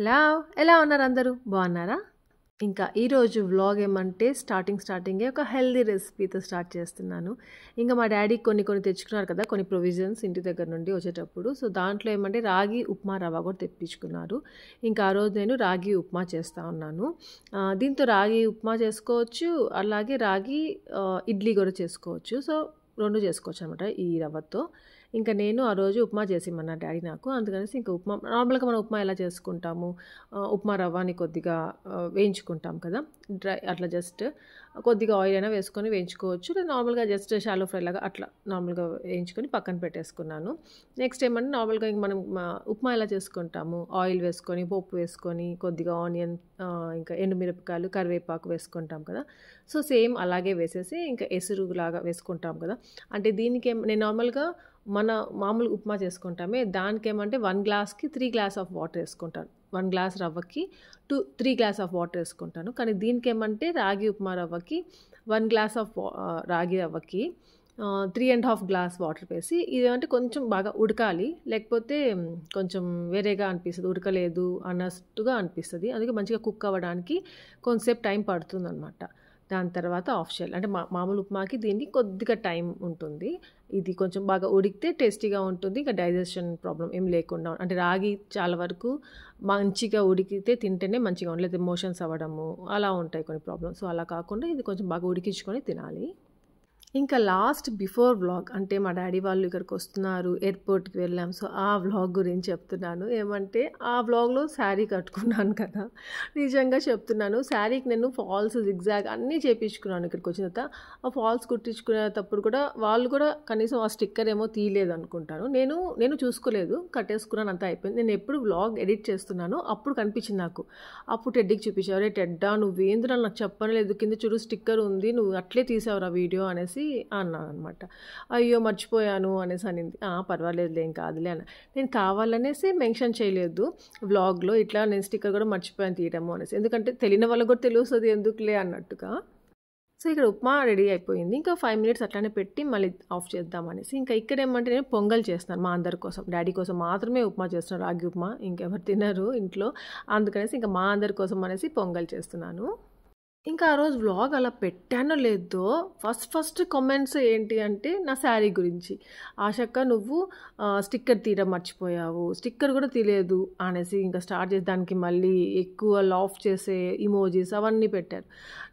hello ఎలా ఉన్నారు అందరూ బాగున్నారా ఇంకా ఈరోజు వ్లాగ్ ఏమంటే స్టార్టింగ్ స్టార్టింగే ఒక హెల్దీ రెసిపీతో స్టార్ట్ చేస్తున్నాను ఇంకా మా డాడీ కొన్ని కొన్ని తెచ్చుకున్నారు కదా కొన్ని ప్రొవిజన్స్ ఇంటి దగ్గర నుండి వచ్చేటప్పుడు సో దాంట్లో ఏమంటే రాగి ఉప్మా రవ్వ కూడా తెప్పించుకున్నారు ఇంకా ఆ రోజు నేను రాగి ఉప్మా చేస్తూ ఉన్నాను దీంతో రాగి ఉప్మా చేసుకోవచ్చు అలాగే రాగి ఇడ్లీ కూడా చేసుకోవచ్చు సో రెండు చేసుకోవచ్చు అనమాట ఈ రవ్వతో ఇంకా నేను ఆ రోజు ఉప్మా చేసిమ్మన్నా డాడీ నాకు అందుకనేసి ఇంకా ఉప్మా నార్మల్గా మనం ఉప్మా ఎలా చేసుకుంటాము ఉప్మా రవ్వని కొద్దిగా వేయించుకుంటాం కదా డ్రై అట్లా జస్ట్ కొద్దిగా ఆయిల్ అయినా వేసుకొని వేయించుకోవచ్చు లేదా నార్మల్గా జస్ట్ షాలో ఫ్రై లాగా అట్లా నార్మల్గా వేయించుకొని పక్కన పెట్టేసుకున్నాను నెక్స్ట్ ఏమంటే నార్మల్గా ఇంక మనం ఉప్మా ఎలా చేసుకుంటాము ఆయిల్ వేసుకొని పప్పు వేసుకొని కొద్దిగా ఆనియన్ ఇంకా ఎండుమిరపకాయలు కరివేపాకు వేసుకుంటాం కదా సో సేమ్ అలాగే వేసేసి ఇంకా ఎసురులాగా వేసుకుంటాం కదా అంటే దీనికి నేను నార్మల్గా మన మామూలు ఉప్మా చేసుకుంటామే దానికి ఏమంటే వన్ గ్లాస్కి త్రీ గ్లాస్ ఆఫ్ వాటర్ వేసుకుంటాను వన్ గ్లాస్ రవ్వకి two three glass of water వేసుకుంటాను కానీ దీనికి ఏమంటే రాగి ఉప్మా రవ్వకి వన్ గ్లాస్ ఆఫ్ రాగి రవ్వకి three and half glass water వేసి ఇదేమంటే కొంచెం బాగా ఉడకాలి లేకపోతే కొంచెం వేరేగా అనిపిస్తుంది ఉడకలేదు అన్నట్టుగా అనిపిస్తుంది అందుకే మంచిగా కుక్ అవ్వడానికి కొంతసేపు టైం పడుతుంది అనమాట దాని తర్వాత ఆఫ్ చేయాలి అంటే మా మామూలు ఉప్మాకి దీన్ని కొద్దిగా టైం ఉంటుంది ఇది కొంచెం బాగా ఉడికితే టేస్టీగా ఉంటుంది ఇంకా డైజెషన్ ప్రాబ్లం ఏం లేకుండా అంటే రాగి చాలా వరకు మంచిగా ఉడికితే తింటేనే మంచిగా ఉండలేదు మోషన్స్ అవ్వడము అలా ఉంటాయి కొన్ని ప్రాబ్లమ్స్ అలా కాకుండా ఇది కొంచెం బాగా ఉడికించుకొని తినాలి ఇంకా లాస్ట్ బిఫోర్ వ్లాగ్ అంటే మా డాడీ వాళ్ళు ఇక్కడికి వస్తున్నారు ఎయిర్పోర్ట్కి వెళ్ళాం సో ఆ వ్లాగ్ గురించి చెప్తున్నాను ఏమంటే ఆ వ్లాగ్లో శారీ కట్టుకున్నాను కదా నిజంగా చెప్తున్నాను శారీకి నేను ఫాల్స్ జిగ్జాగ్ అన్నీ చేయించుకున్నాను ఇక్కడికి వచ్చిన తర్వాత ఆ ఫాల్స్ కుట్టించుకునేటప్పుడు కూడా వాళ్ళు కూడా కనీసం ఆ స్టిక్కర్ ఏమో తీయలేదు అనుకుంటాను నేను నేను చూసుకోలేదు కట్టేసుకున్నాను అంతా అయిపోయింది నేను ఎప్పుడు వ్లాగ్ ఎడిట్ చేస్తున్నాను అప్పుడు కనిపించింది నాకు అప్పుడు టెడ్డికి చూపించావు రే టెడ్డా నువ్వేంద్ర నాకు చెప్పనలేదు కింద చూడు స్టిక్కర్ ఉంది నువ్వు అట్లే తీసావురా వీడియో అనేసి అన్నాను అనమాట అయ్యో మర్చిపోయాను అనేసి అనింది పర్వాలేదులే ఏం కాదులే అన్న నేను కావాలనేసి మెన్షన్ చేయలేదు వ్లాగ్లో ఇట్లా నేను స్టిక్కర్ కూడా మర్చిపోయాను తీయటము అనేసి ఎందుకంటే తెలియని వాళ్ళకి కూడా తెలుస్తుంది ఎందుకులే అన్నట్టుగా సో ఇక్కడ ఉప్మా రెడీ అయిపోయింది ఇంకా ఫైవ్ మినిట్స్ అట్లానే పెట్టి మళ్ళీ ఆఫ్ చేద్దామనేసి ఇంకా ఇక్కడ ఏమంటే నేను పొంగల్ చేస్తాను మా అందరి కోసం డాడీ కోసం మాత్రమే ఉప్మా చేస్తున్నాను రాగి ఉప్మా ఇంకెవరు తినరు ఇంట్లో అందుకనేసి ఇంకా మా అందరి కోసం అనేసి పొంగల్ చేస్తున్నాను ఇంకా ఆ రోజు వ్లాగ్ అలా పెట్టానో లేదో ఫస్ట్ ఫస్ట్ కామెంట్స్ ఏంటి అంటే నా శారీ గురించి ఆశక్క నువ్వు స్టిక్కర్ తీయడం మర్చిపోయావు స్టిక్కర్ కూడా తీలేదు అనేసి ఇంకా స్టార్ట్ చేసి దానికి మళ్ళీ ఎక్కువ లాఫ్ చేసే ఇమోజీస్ అవన్నీ పెట్టారు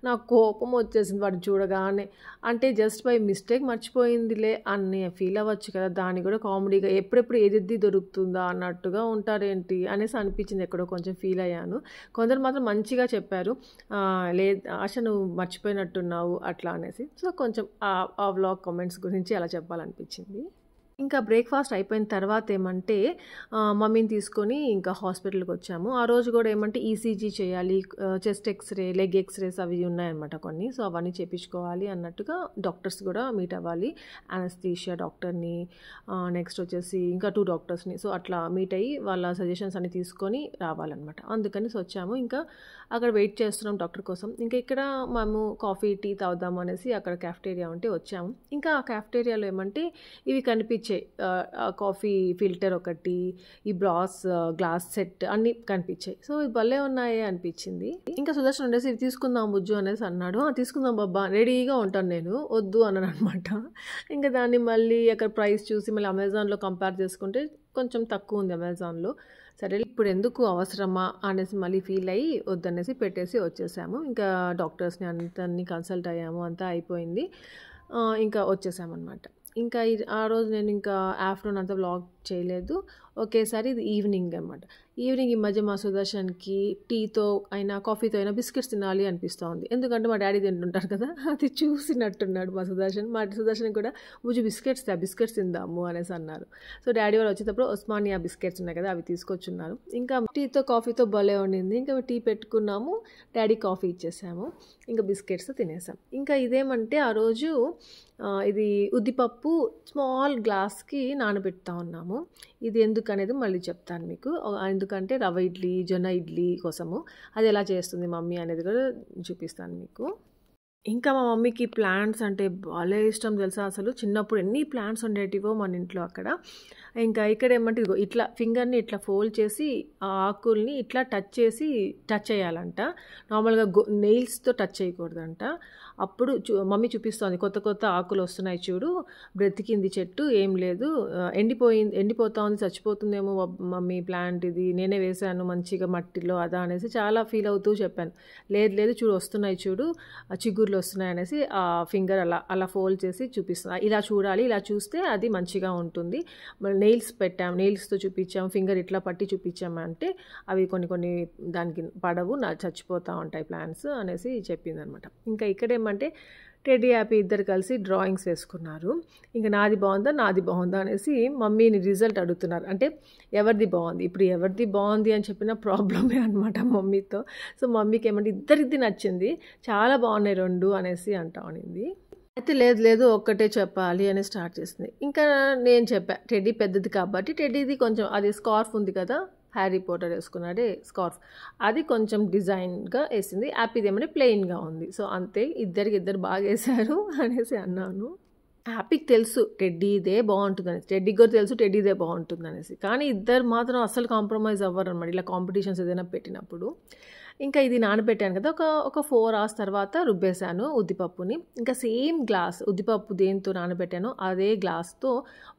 నాకు కోపం వచ్చేసింది వాడు చూడగానే అంటే జస్ట్ బై మిస్టేక్ మర్చిపోయిందిలే అని ఫీల్ అవ్వచ్చు కదా దాన్ని కూడా కామెడీగా ఎప్పుడెప్పుడు ఏదిద్ది దొరుకుతుందా అన్నట్టుగా ఉంటారేంటి అనేసి అనిపించింది ఎక్కడో కొంచెం ఫీల్ అయ్యాను కొందరు మాత్రం మంచిగా చెప్పారు లేదు ఆశను మర్చిపోయినట్టున్నావు అట్లా అనేసి సో కొంచెం ఆ వ్లాగ్ కామెంట్స్ గురించి అలా చెప్పాలనిపించింది ఇంకా బ్రేక్ఫాస్ట్ అయిపోయిన తర్వాత ఏమంటే మమ్మీని తీసుకొని ఇంకా హాస్పిటల్కి వచ్చాము ఆ రోజు కూడా ఏమంటే ఈసీజీ e చేయాలి చెస్ట్ ఎక్స్రే లెగ్ ఎక్స్రేస్ అవి ఉన్నాయన్నమాట కొన్ని సో అవన్నీ చేపించుకోవాలి అన్నట్టుగా డాక్టర్స్ కూడా మీట్ అవ్వాలి అనస్థీషియా డాక్టర్ని నెక్స్ట్ వచ్చేసి ఇంకా టూ డాక్టర్స్ని సో అట్లా మీట్ అయ్యి వాళ్ళ సజెషన్స్ అన్ని తీసుకొని రావాలన్నమాట అందుకని వచ్చాము ఇంకా అక్కడ వెయిట్ చేస్తున్నాం డాక్టర్ కోసం ఇంకా ఇక్కడ మేము కాఫీ టీ తాగుదాము అనేసి అక్కడ క్యాఫ్టేరియా ఉంటే వచ్చాము ఇంకా ఆ క్యాఫ్టేరియాలో ఏమంటే ఇవి కనిపించి కనిపించే కాఫీ ఫిల్టర్ ఒకటి ఈ బ్రాస్ గ్లాస్ సెట్ అన్ని కనిపించాయి సో ఇది భలే ఉన్నాయి అనిపించింది ఇంకా సుదర్శన్ ఉండేసి ఇది తీసుకుందాం బుజ్జు అనేసి అన్నాడు తీసుకుందాం బాబా రెడీగా ఉంటాను నేను వద్దు అన్నాను అనమాట ఇంకా దాన్ని మళ్ళీ అక్కడ ప్రైస్ చూసి మళ్ళీ అమెజాన్లో కంపేర్ చేసుకుంటే కొంచెం తక్కువ ఉంది అమెజాన్లో సరే ఇప్పుడు ఎందుకు అవసరమా అనేసి మళ్ళీ ఫీల్ అయ్యి వద్దనేసి పెట్టేసి వచ్చేసాము ఇంకా డాక్టర్స్ని అంతని కన్సల్ట్ అయ్యాము అంతా అయిపోయింది ఇంకా వచ్చేసామన్నమాట ఇంకా ఆ రోజు నేను ఇంకా ఆఫ్టర్నూన్ అంతా బ్లాగ్ చేయలేదు ఒకేసారి ఇది ఈవినింగ్ అనమాట ఈవినింగ్ ఈ మధ్య మా సుదర్శన్కి టీతో అయినా కాఫీతో అయినా బిస్కెట్స్ తినాలి అనిపిస్తోంది ఎందుకంటే మా డాడీ తింటుంటారు కదా అది చూసినట్టున్నాడు మా సుదర్శన్ మా సుదర్శన్ కూడా ఉజు బిస్కెట్స్ ఆ బిస్కెట్స్ తిందాము అనేసి అన్నారు సో డాడీ వాళ్ళు వచ్చేటప్పుడు ఉస్మానియా బిస్కెట్స్ ఉన్నాయి కదా అవి తీసుకొచ్చున్నారు ఇంకా టీతో కాఫీతో భలే ఉండింది ఇంకా టీ పెట్టుకున్నాము డాడీ కాఫీ ఇచ్చేసాము ఇంకా బిస్కెట్స్ తినేసాం ఇంకా ఇదేమంటే ఆ రోజు ఇది ఉద్దిపప్పు స్మాల్ గ్లాస్కి నానబెడతా ఉన్నాము కోసము ఇది ఎందుకు అనేది మళ్ళీ చెప్తాను మీకు ఎందుకంటే రవ ఇడ్లీ జొన్న ఇడ్లీ కోసము అది ఎలా చేస్తుంది మమ్మీ అనేది కూడా చూపిస్తాను మీకు ఇంకా మా మమ్మీకి ప్లాంట్స్ అంటే భలే ఇష్టం తెలుసా అసలు చిన్నప్పుడు ఎన్ని ప్లాంట్స్ ఉండేటివో మన ఇంట్లో అక్కడ ఇంకా ఇక్కడ ఏమంటే ఇదిగో ఇట్లా ఫింగర్ని ఇట్లా ఫోల్డ్ చేసి ఆ ఆకుల్ని ఇట్లా టచ్ చేసి టచ్ చేయాలంట నార్మల్గా గో నెయిల్స్తో టచ్ చేయకూడదంట అప్పుడు చూ మమ్మీ చూపిస్తోంది కొత్త కొత్త ఆకులు వస్తున్నాయి చూడు బ్రతికింది చెట్టు ఏం లేదు ఎండిపోయింది ఎండిపోతా ఉంది చచ్చిపోతుందేమో మమ్మీ ప్లాంట్ ఇది నేనే వేశాను మంచిగా మట్టిలో అదా అనేసి చాలా ఫీల్ అవుతూ చెప్పాను లేదు లేదు చూడు వస్తున్నాయి చూడు చిగురులో వస్తున్నాయి వస్తున్నాయనేసి ఆ ఫింగర్ అలా అలా ఫోల్డ్ చేసి చూపిస్తున్నాను ఇలా చూడాలి ఇలా చూస్తే అది మంచిగా ఉంటుంది నెయిల్స్ పెట్టాం నెయిల్స్తో చూపించాం ఫింగర్ ఇట్లా పట్టి చూపించామంటే అవి కొన్ని కొన్ని దానికి పడవు నా చచ్చిపోతూ ఉంటాయి ప్లాన్స్ అనేసి అనమాట ఇంకా ఇక్కడేమంటే టెడ్డీ హ్యాపీ ఇద్దరు కలిసి డ్రాయింగ్స్ వేసుకున్నారు ఇంకా నాది బాగుందా నాది బాగుందా అనేసి మమ్మీని రిజల్ట్ అడుగుతున్నారు అంటే ఎవరిది బాగుంది ఇప్పుడు ఎవరిది బాగుంది అని చెప్పిన ప్రాబ్లమే అనమాట మమ్మీతో సో మమ్మీకి ఏమంటే ఇద్దరిది నచ్చింది చాలా బాగున్నాయి రెండు అనేసి అంటా ఉనింది అయితే లేదు లేదు ఒక్కటే చెప్పాలి అని స్టార్ట్ చేసింది ఇంకా నేను చెప్పాను టెడ్డీ పెద్దది కాబట్టి టెడ్డీది కొంచెం అది స్కార్ఫ్ ఉంది కదా హ్యారీ పోటర్ వేసుకున్నాడే స్కార్ఫ్ అది కొంచెం డిజైన్గా వేసింది హ్యాపీది ఏమంటే ప్లెయిన్గా ఉంది సో అంతే ఇద్దరికి ఇద్దరు బాగా వేసారు అనేసి అన్నాను హ్యాపీకి తెలుసు టెడ్డీదే బాగుంటుంది అనేసి టెడ్డీ కూడా తెలుసు టెడ్డీదే బాగుంటుంది అనేసి కానీ ఇద్దరు మాత్రం అస్సలు కాంప్రమైజ్ అవ్వరు అనమాట ఇలా కాంపిటీషన్స్ ఏదైనా పెట్టినప్పుడు ఇంకా ఇది నానబెట్టాను కదా ఒక ఒక ఫోర్ అవర్స్ తర్వాత రుబ్బేశాను ఉద్దిపప్పుని ఇంకా సేమ్ గ్లాస్ ఉద్దిపప్పు దేంతో నానబెట్టానో అదే గ్లాస్తో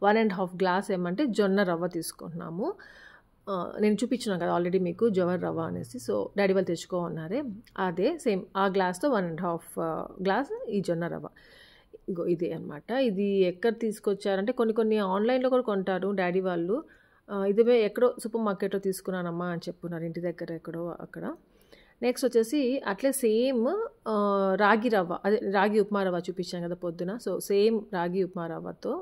వన్ అండ్ హాఫ్ గ్లాస్ ఏమంటే జొన్న రవ్వ తీసుకుంటున్నాము నేను చూపించినాను కదా ఆల్రెడీ మీకు జవర్ రవ్వ అనేసి సో డాడీ వాళ్ళు తెచ్చుకో ఉన్నారే అదే సేమ్ ఆ గ్లాస్తో వన్ అండ్ హాఫ్ గ్లాస్ ఈ జొన్న రవ్వ ఇగో ఇది అనమాట ఇది ఎక్కడ తీసుకొచ్చారంటే కొన్ని కొన్ని ఆన్లైన్లో కూడా కొంటారు డాడీ వాళ్ళు ఇదే ఎక్కడో సూపర్ మార్కెట్లో తీసుకున్నానమ్మా అని చెప్పున్నారు ఇంటి దగ్గర ఎక్కడో అక్కడ నెక్స్ట్ వచ్చేసి అట్లే సేమ్ రాగి రవ్వ అదే రాగి ఉప్మా రవ్వ చూపించాను కదా పొద్దున సో సేమ్ రాగి ఉప్మా రవ్వతో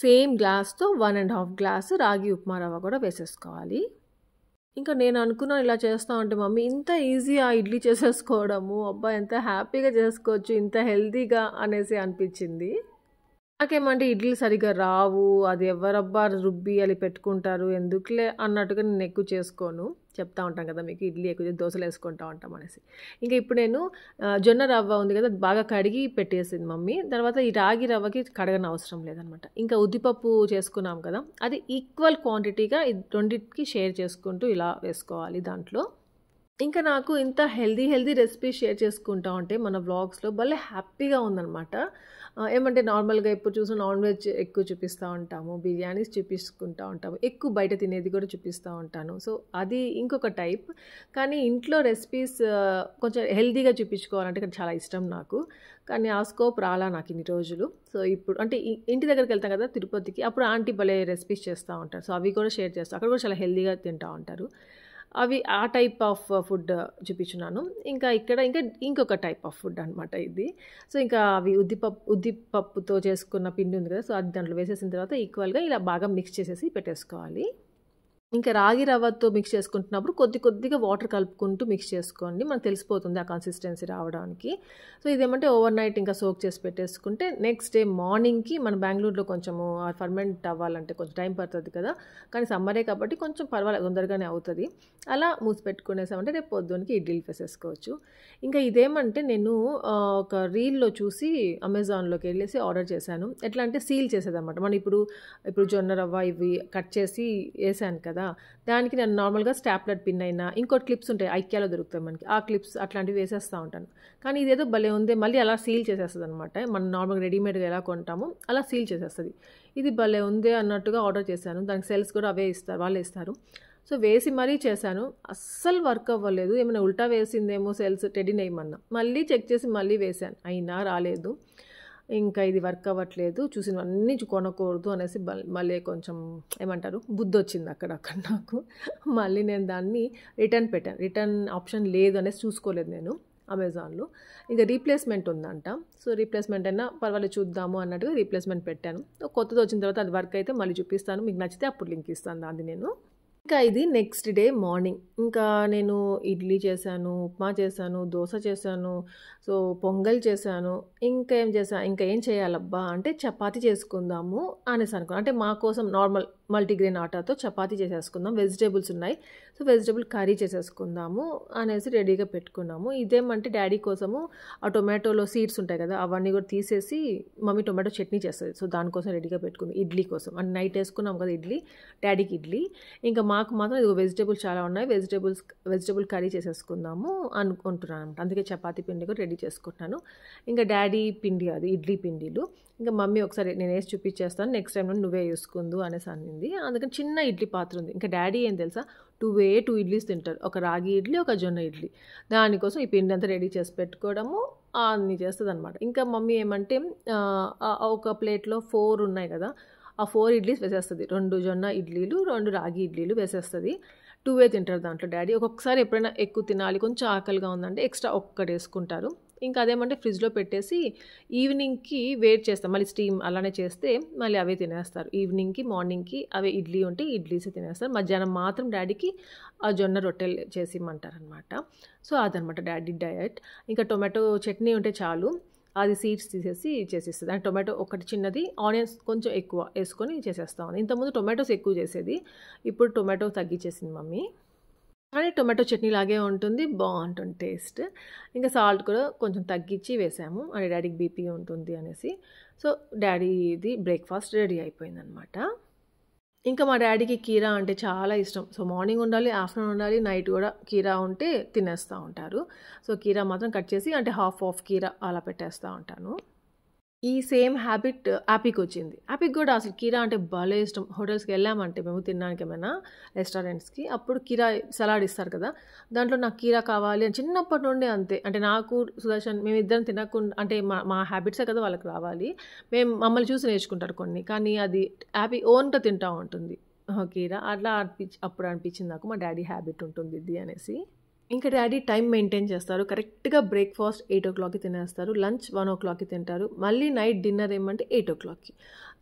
సేమ్ గ్లాస్తో వన్ అండ్ హాఫ్ గ్లాసు రాగి ఉప్మా రవ్వ కూడా వేసేసుకోవాలి ఇంకా నేను అనుకున్నాను ఇలా చేస్తా ఉంటే మమ్మీ ఇంత ఈజీ ఆ ఇడ్లీ చేసేసుకోవడము అబ్బా ఎంత హ్యాపీగా చేసుకోవచ్చు ఇంత హెల్తీగా అనేసి అనిపించింది నాకేమంటే ఇడ్లీ సరిగ్గా రావు అది ఎవరబ్బా రుబ్బి అది పెట్టుకుంటారు ఎందుకులే అన్నట్టుగా నేను ఎక్కువ చేసుకోను చెప్తా ఉంటాను కదా మీకు ఇడ్లీ ఎక్కువ దోశలు వేసుకుంటా ఉంటాం అనేసి ఇంకా ఇప్పుడు నేను జొన్న రవ్వ ఉంది కదా బాగా కడిగి పెట్టేసింది మమ్మీ తర్వాత ఈ రాగి రవ్వకి కడగని అవసరం లేదనమాట ఇంకా ఉద్దిపప్పు చేసుకున్నాం కదా అది ఈక్వల్ క్వాంటిటీగా రెండింటికి షేర్ చేసుకుంటూ ఇలా వేసుకోవాలి దాంట్లో ఇంకా నాకు ఇంత హెల్దీ హెల్దీ రెసిపీ షేర్ చేసుకుంటా ఉంటే మన బ్లాగ్స్లో భలే హ్యాపీగా ఉందనమాట ఏమంటే నార్మల్గా ఎప్పుడు చూసినా నాన్ వెజ్ ఎక్కువ చూపిస్తూ ఉంటాము బిర్యానీస్ చూపించుకుంటూ ఉంటాము ఎక్కువ బయట తినేది కూడా చూపిస్తూ ఉంటాను సో అది ఇంకొక టైప్ కానీ ఇంట్లో రెసిపీస్ కొంచెం హెల్దీగా చూపించుకోవాలంటే చాలా ఇష్టం నాకు కానీ ఆ స్కోప్ రాలా నాకు ఇన్ని రోజులు సో ఇప్పుడు అంటే ఇంటి దగ్గరికి వెళ్తాం కదా తిరుపతికి అప్పుడు ఆంటీ భలే రెసిపీస్ చేస్తూ ఉంటారు సో అవి కూడా షేర్ చేస్తాను అక్కడ కూడా చాలా హెల్దీగా తింటూ ఉంటారు అవి ఆ టైప్ ఆఫ్ ఫుడ్ చూపించున్నాను ఇంకా ఇక్కడ ఇంకా ఇంకొక టైప్ ఆఫ్ ఫుడ్ అనమాట ఇది సో ఇంకా అవి ఉద్దిపప్పు ఉద్దిపప్పుతో చేసుకున్న పిండి ఉంది కదా సో అది దాంట్లో వేసేసిన తర్వాత ఈక్వల్గా ఇలా బాగా మిక్స్ చేసేసి పెట్టేసుకోవాలి ఇంకా రాగి రవ్వతో మిక్స్ చేసుకుంటున్నప్పుడు కొద్ది కొద్దిగా వాటర్ కలుపుకుంటూ మిక్స్ చేసుకోండి మనకు తెలిసిపోతుంది ఆ కన్సిస్టెన్సీ రావడానికి సో ఇదేమంటే ఓవర్ నైట్ ఇంకా సోక్ చేసి పెట్టేసుకుంటే నెక్స్ట్ డే మార్నింగ్కి మన బెంగళూరులో కొంచెము ఫర్మెంట్ అవ్వాలంటే కొంచెం టైం పడుతుంది కదా కానీ సమ్మరే కాబట్టి కొంచెం పర్వాలేదు తొందరగానే అవుతుంది అలా మూసి పెట్టుకునేసామంటే రేపు పొద్దునకి ఇడ్లీలు వేసేసుకోవచ్చు ఇంకా ఇదేమంటే నేను ఒక రీల్లో చూసి అమెజాన్లోకి వెళ్ళేసి ఆర్డర్ చేశాను ఎట్లా అంటే సీల్ చేసేదన్నమాట మనం ఇప్పుడు ఇప్పుడు జొన్న రవ్వ ఇవి కట్ చేసి వేసాను కదా కదా దానికి నేను నార్మల్గా స్టాప్లర్ పిన్ అయినా ఇంకోటి క్లిప్స్ ఉంటాయి ఐక్యాలో దొరుకుతాయి మనకి ఆ క్లిప్స్ అట్లాంటివి వేసేస్తూ ఉంటాను కానీ ఇదేదో భలే ఉంది మళ్ళీ అలా సీల్ చేసేస్తుంది అనమాట మనం నార్మల్గా రెడీమేడ్గా ఎలా కొంటామో అలా సీల్ చేసేస్తుంది ఇది భలే ఉంది అన్నట్టుగా ఆర్డర్ చేశాను దానికి సెల్స్ కూడా అవే ఇస్తారు వాళ్ళే ఇస్తారు సో వేసి మరీ చేశాను అస్సలు వర్క్ అవ్వలేదు ఏమైనా ఉల్టా వేసిందేమో సెల్స్ టెడీ నేమన్నా మళ్ళీ చెక్ చేసి మళ్ళీ వేశాను అయినా రాలేదు ఇంకా ఇది వర్క్ అవ్వట్లేదు చూసినవన్నీ కొనకూడదు అనేసి మళ్ళీ కొంచెం ఏమంటారు బుద్ధి వచ్చింది అక్కడ అక్కడ నాకు మళ్ళీ నేను దాన్ని రిటర్న్ పెట్టాను రిటర్న్ ఆప్షన్ లేదు అనేసి చూసుకోలేదు నేను అమెజాన్లో ఇంకా రీప్లేస్మెంట్ ఉందంట సో రీప్లేస్మెంట్ అయినా పర్వాలేదు చూద్దాము అన్నట్టుగా రీప్లేస్మెంట్ పెట్టాను కొత్తది వచ్చిన తర్వాత అది వర్క్ అయితే మళ్ళీ చూపిస్తాను మీకు నచ్చితే అప్పుడు లింక్ ఇస్తాను దాన్ని నేను ఇంకా ఇది నెక్స్ట్ డే మార్నింగ్ ఇంకా నేను ఇడ్లీ చేశాను ఉప్మా చేశాను దోశ చేశాను సో పొంగల్ చేశాను ఇంకా ఏం చేశాను ఇంకా ఏం చేయాలబ్బా అంటే చపాతి చేసుకుందాము అనేసి అనుకున్నాను అంటే మా కోసం నార్మల్ మల్టీగ్రెయిన్ ఆటాతో చపాతీ చేసేసుకుందాం వెజిటేబుల్స్ ఉన్నాయి సో వెజిటేబుల్ కర్రీ చేసేసుకుందాము అనేసి రెడీగా పెట్టుకున్నాము ఇదేమంటే డాడీ కోసము ఆ టొమాటోలో సీడ్స్ ఉంటాయి కదా అవన్నీ కూడా తీసేసి మమ్మీ టొమాటో చట్నీ చేస్తుంది సో దానికోసం రెడీగా పెట్టుకుంది ఇడ్లీ కోసం అండ్ నైట్ వేసుకున్నాం కదా ఇడ్లీ డాడీకి ఇడ్లీ ఇంకా మాకు మాత్రం ఇది వెజిటేబుల్స్ చాలా ఉన్నాయి వెజిటేబుల్స్ వెజిటేబుల్ కర్రీ చేసేసుకుందాము అనుకుంటున్నాను అనమాట అందుకే చపాతీ పిండి కూడా రెడీ చేసుకుంటున్నాను ఇంకా డాడీ పిండి అది ఇడ్లీ పిండిలు ఇంకా మమ్మీ ఒకసారి నేను వేసి చూపించేస్తాను నెక్స్ట్ టైం నుండి నువ్వే వేసుకుందు అనేసి అనింది అందుకని చిన్న ఇడ్లీ పాత్ర ఉంది ఇంకా డాడీ ఏం తెలుసా టూ వే టూ ఇడ్లీస్ తింటారు ఒక రాగి ఇడ్లీ ఒక జొన్న ఇడ్లీ దానికోసం ఈ పిండి అంతా రెడీ చేసి పెట్టుకోవడము అన్ని చేస్తుంది అనమాట ఇంకా మమ్మీ ఏమంటే ఒక ప్లేట్లో ఫోర్ ఉన్నాయి కదా ఆ ఫోర్ ఇడ్లీస్ వేసేస్తుంది రెండు జొన్న ఇడ్లీలు రెండు రాగి ఇడ్లీలు వేసేస్తుంది టూ వే తింటారు దాంట్లో డాడీ ఒక్కొక్కసారి ఎప్పుడైనా ఎక్కువ తినాలి కొంచెం ఆకలిగా ఉందంటే ఎక్స్ట్రా ఒక్కటి వేసుకుంటారు ఇంకా అదేమంటే ఫ్రిడ్జ్లో పెట్టేసి ఈవినింగ్కి వేట్ చేస్తాం మళ్ళీ స్టీమ్ అలానే చేస్తే మళ్ళీ అవే తినేస్తారు ఈవినింగ్కి మార్నింగ్కి అవే ఇడ్లీ ఉంటే ఇడ్లీసే తినేస్తారు మధ్యాహ్నం మాత్రం డాడీకి ఆ జొన్న రొట్టెలు చేసి ఇమ్మంటారనమాట సో అదనమాట డాడీ డయట్ ఇంకా టొమాటో చట్నీ ఉంటే చాలు అది సీడ్స్ తీసేసి చేసేస్తుంది అండ్ టొమాటో ఒకటి చిన్నది ఆనియన్స్ కొంచెం ఎక్కువ వేసుకొని చేసేస్తాం ఇంతకుముందు టొమాటోస్ ఎక్కువ చేసేది ఇప్పుడు టొమాటో తగ్గించేసింది మమ్మీ కానీ టొమాటో చట్నీ లాగే ఉంటుంది బాగుంటుంది టేస్ట్ ఇంకా సాల్ట్ కూడా కొంచెం తగ్గించి వేసాము అంటే డాడీకి బీపీ ఉంటుంది అనేసి సో డాడీది బ్రేక్ఫాస్ట్ రెడీ అయిపోయిందనమాట ఇంకా మా డాడీకి కీరా అంటే చాలా ఇష్టం సో మార్నింగ్ ఉండాలి ఆఫ్టర్నూన్ ఉండాలి నైట్ కూడా కీరా ఉంటే తినేస్తూ ఉంటారు సో కీరా మాత్రం కట్ చేసి అంటే హాఫ్ హాఫ్ కీరా అలా పెట్టేస్తూ ఉంటాను ఈ సేమ్ హ్యాబిట్ యాపికి వచ్చింది ఆపిక్ కూడా అసలు కీరా అంటే భలే ఇష్టం హోటల్స్కి వెళ్ళామంటే మేము తినడానికి ఏమైనా రెస్టారెంట్స్కి అప్పుడు కీరా సలాడ్ ఇస్తారు కదా దాంట్లో నాకు కీరా కావాలి అని చిన్నప్పటి నుండి అంతే అంటే నాకు సుదర్శన్ మేము ఇద్దరం తినకుండా అంటే మా మా హ్యాబిట్సే కదా వాళ్ళకి రావాలి మేము మమ్మల్ని చూసి నేర్చుకుంటారు కొన్ని కానీ అది హ్యాపీ ఓన్గా తింటూ ఉంటుంది కీరా అట్లా అనిపించి అప్పుడు అనిపించింది నాకు మా డాడీ హ్యాబిట్ ఉంటుంది ఇది అనేసి ఇంకా డాడీ టైం మెయింటైన్ చేస్తారు కరెక్ట్గా బ్రేక్ఫాస్ట్ ఎయిట్ ఓ క్లాక్కి తినేస్తారు లంచ్ వన్ ఓ క్లాక్కి తింటారు మళ్ళీ నైట్ డిన్నర్ ఏమంటే ఎయిట్ ఓ క్లాక్కి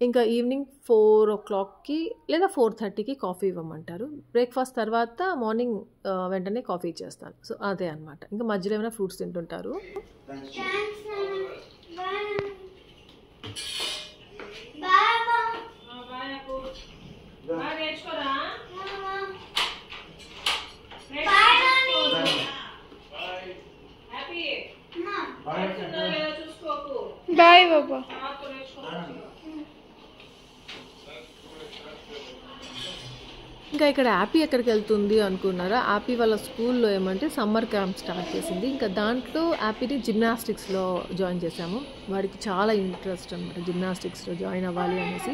ఇంకా ఈవినింగ్ ఫోర్ ఓ క్లాక్కి లేదా ఫోర్ థర్టీకి కాఫీ ఇవ్వమంటారు బ్రేక్ఫాస్ట్ తర్వాత మార్నింగ్ వెంటనే కాఫీ ఇచ్చేస్తాను సో అదే అనమాట ఇంకా మధ్యలో ఏమైనా ఫ్రూట్స్ తింటుంటారు నేర్చుకోరా बाय बाबा ఇంకా ఇక్కడ యాపీ ఎక్కడికి వెళ్తుంది అనుకున్నారా యాపీ వాళ్ళ స్కూల్లో ఏమంటే సమ్మర్ క్యాంప్ స్టార్ట్ చేసింది ఇంకా దాంట్లో యాపీని జిమ్నాస్టిక్స్లో జాయిన్ చేశాము వాడికి చాలా ఇంట్రెస్ట్ అనమాట జిమ్నాస్టిక్స్లో జాయిన్ అవ్వాలి అనేసి